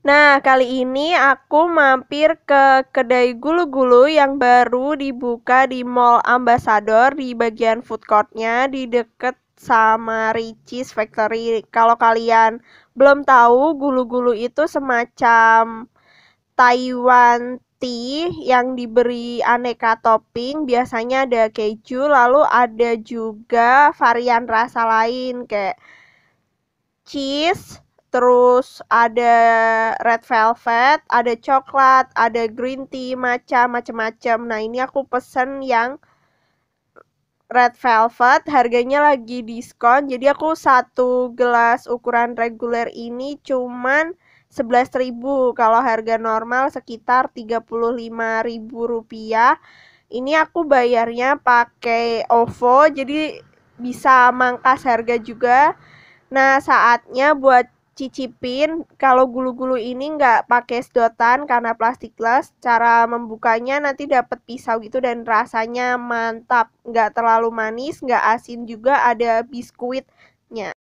Nah, kali ini aku mampir ke kedai gulu-gulu yang baru dibuka di Mall Ambassador di bagian food courtnya di deket sama Ricis Factory. Kalau kalian belum tahu, gulu-gulu itu semacam Taiwan tea yang diberi aneka topping. Biasanya ada keju, lalu ada juga varian rasa lain kayak cheese, terus ada red velvet, ada coklat, ada green tea, matcha, macam-macam. Nah, ini aku pesen yang red velvet, harganya lagi diskon. Jadi aku satu gelas ukuran reguler ini cuman 11.000. Kalau harga normal sekitar 35.000 rupiah. Ini aku bayarnya pakai OVO, jadi bisa mangkas harga juga. Nah, saatnya buat cicipin kalau gulu-gulu ini nggak pakai sedotan karena plastik glass cara membukanya nanti dapat pisau gitu dan rasanya mantap nggak terlalu manis nggak asin juga ada biskuitnya